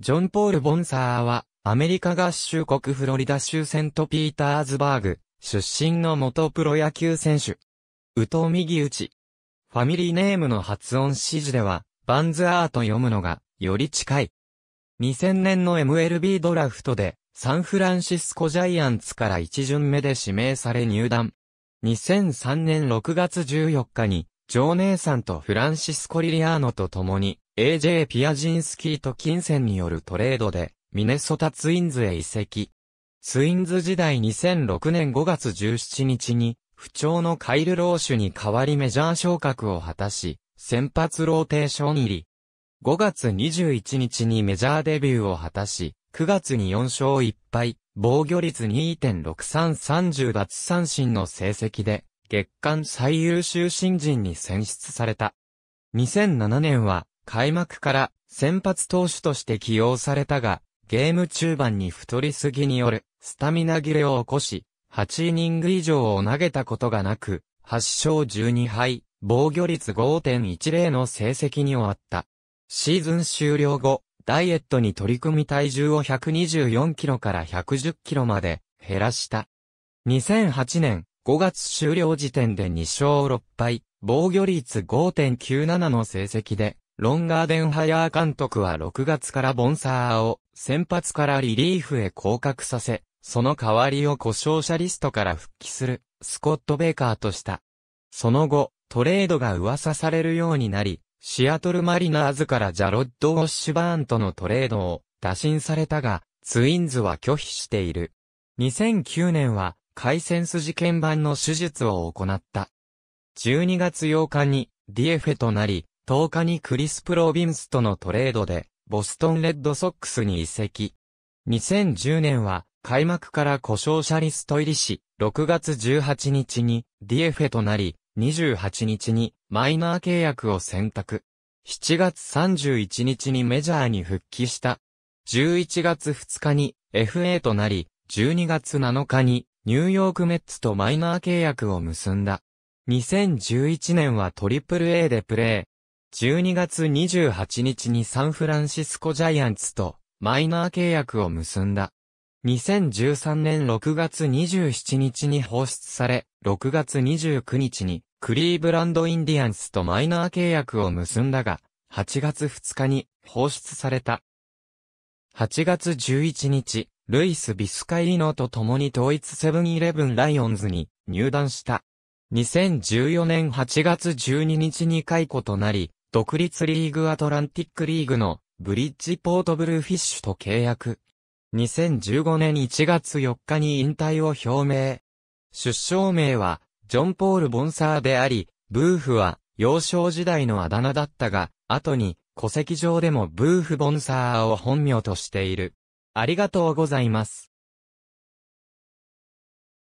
ジョン・ポール・ボンサーは、アメリカ合衆国フロリダ州セント・ピーターズバーグ、出身の元プロ野球選手。宇藤右打ち。ファミリーネームの発音指示では、バンズアーと読むのが、より近い。2000年の MLB ドラフトで、サンフランシスコジャイアンツから一巡目で指名され入団。2003年6月14日に、ジョーネーさんとフランシスコ・リリアーノと共に、AJ ピアジンスキーと金銭によるトレードで、ミネソタツインズへ移籍。ツインズ時代2006年5月17日に、不調のカイル・ローシュに代わりメジャー昇格を果たし、先発ローテーション入り。5月21日にメジャーデビューを果たし、9月に4勝1敗、防御率2.6330奪三振の成績で、月間最優秀新人に選出された。2007年は開幕から先発投手として起用されたが、ゲーム中盤に太りすぎによるスタミナ切れを起こし、8イニング以上を投げたことがなく、8勝12敗、防御率5.10の成績に終わった。シーズン終了後、ダイエットに取り組み体重を124キロから110キロまで減らした。2008年5月終了時点で2勝6敗、防御率5.97の成績でロンガーデンハヤー監督は6月からボンサーを先発からリリーフへ降格させ、その代わりを故障者リストから復帰するスコット・ベイカーとした。その後、トレードが噂されるようになり、シアトルマリナーズからジャロッド・ウォッシュバーンとのトレードを打診されたが、ツインズは拒否している。2009年は、回線筋鍵盤の手術を行った。12月8日に、ディエフェとなり、10日にクリス・プロビンスとのトレードで、ボストンレッドソックスに移籍。2010年は、開幕から故障者リスト入りし、6月18日に、ディエフェとなり、28日に、マイナー契約を選択。7月31日にメジャーに復帰した。11月2日に FA となり、12月7日にニューヨークメッツとマイナー契約を結んだ。2011年はトリプル a でプレ12月28日にサンフランシスコジャイアンツとマイナー契約を結んだ。2013年6月27日に放出され、6月29日にクリーブランドインディアンスとマイナー契約を結んだが、8月2日に放出された。8月11日、ルイス・ビスカイーノと共に統一セブンイレブン・ライオンズに入団した。2014年8月12日に解雇となり、独立リーグアトランティックリーグのブリッジポートブルーフィッシュと契約。2015年1月4日に引退を表明。出生名は、ジョン・ポール・ボンサーであり、ブーフは、幼少時代のあだ名だったが、後に、戸籍上でもブーフ・ボンサーを本名としている。ありがとうございます。